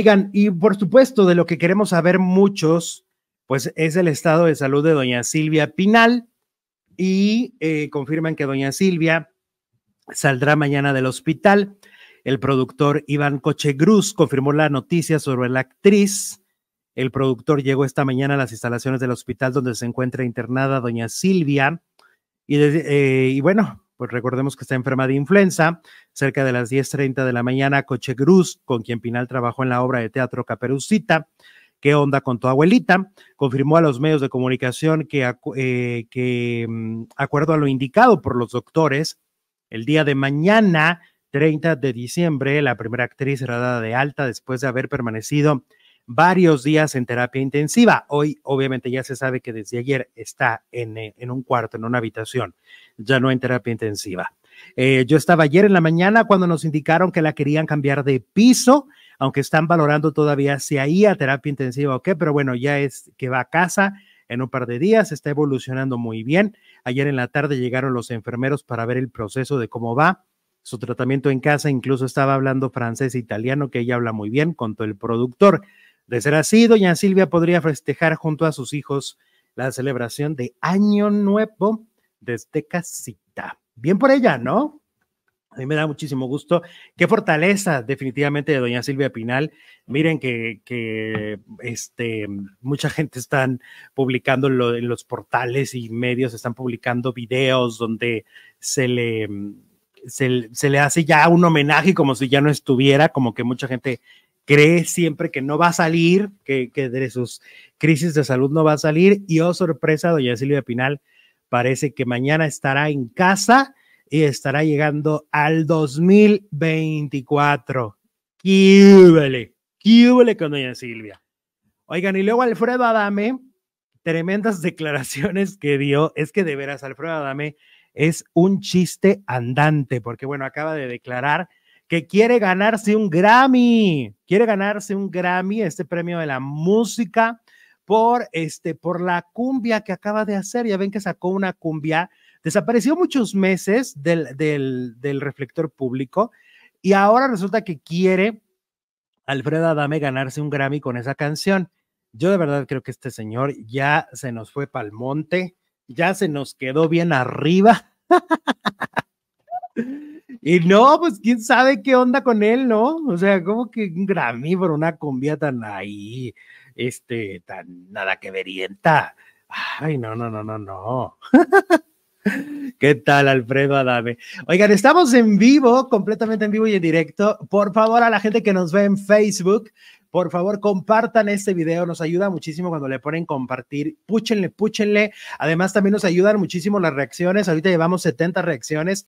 Oigan, y por supuesto, de lo que queremos saber muchos, pues es el estado de salud de doña Silvia Pinal y eh, confirman que doña Silvia saldrá mañana del hospital. El productor Iván Cochegruz confirmó la noticia sobre la actriz. El productor llegó esta mañana a las instalaciones del hospital donde se encuentra internada doña Silvia. y eh, bueno, pues recordemos que está enferma de influenza. Cerca de las 10.30 de la mañana, coche Cruz, con quien Pinal trabajó en la obra de teatro Caperucita, ¿Qué onda con tu abuelita? Confirmó a los medios de comunicación que, eh, que, mm, acuerdo a lo indicado por los doctores, el día de mañana, 30 de diciembre, la primera actriz será dada de alta después de haber permanecido varios días en terapia intensiva. Hoy, obviamente, ya se sabe que desde ayer está en, eh, un cuarto, en una habitación, ya no en terapia intensiva. Eh, yo estaba ayer en la mañana cuando nos indicaron que la querían cambiar de piso, aunque están valorando todavía si ahí a terapia intensiva o qué, pero bueno, ya es que va a casa en un par de días, está evolucionando muy bien. Ayer en la tarde llegaron los enfermeros para ver el proceso de cómo va su tratamiento en casa, incluso estaba hablando francés e italiano, que ella habla muy bien, contó el productor. De ser así, doña Silvia podría festejar junto a sus hijos la celebración de Año Nuevo desde casita. Bien por ella, ¿no? A mí me da muchísimo gusto. Qué fortaleza definitivamente de doña Silvia Pinal. Miren que, este, mucha gente están publicando en los portales y medios, están publicando videos donde se le, se le hace ya un homenaje como si ya no estuviera, como que mucha gente cree siempre que no va a salir, que, de sus crisis de salud no va a salir. Y oh, sorpresa, doña Silvia Pinal parece que mañana estará en casa y estará llegando al 2024. ¡Quíbele! ¡Quíbele con doña Silvia! Oigan, y luego Alfredo Adame, tremendas declaraciones que dio. Es que de veras, Alfredo Adame es un chiste andante, porque bueno, acaba de declarar que quiere ganarse un Grammy, quiere ganarse un Grammy, este premio de la música, por, este, por la cumbia que acaba de hacer. Ya ven que sacó una cumbia, desapareció muchos meses del, del, del reflector público y ahora resulta que quiere Alfredo Adame ganarse un Grammy con esa canción. Yo de verdad creo que este señor ya se nos fue pa'l monte, ya se nos quedó bien arriba. Y no, pues quién sabe qué onda con él, ¿no? O sea, como que un Grammy por una cumbia tan ahí, este, tan nada que verienta. Ay, no, no, no, no, no. ¿Qué tal, Alfredo Adame? Oigan, estamos en vivo, completamente en vivo y en directo. Por favor, a la gente que nos ve en Facebook, por favor, compartan este video. Nos ayuda muchísimo cuando le ponen compartir. Púchenle, púchenle. Además, también nos ayudan muchísimo las reacciones. Ahorita llevamos 70 reacciones.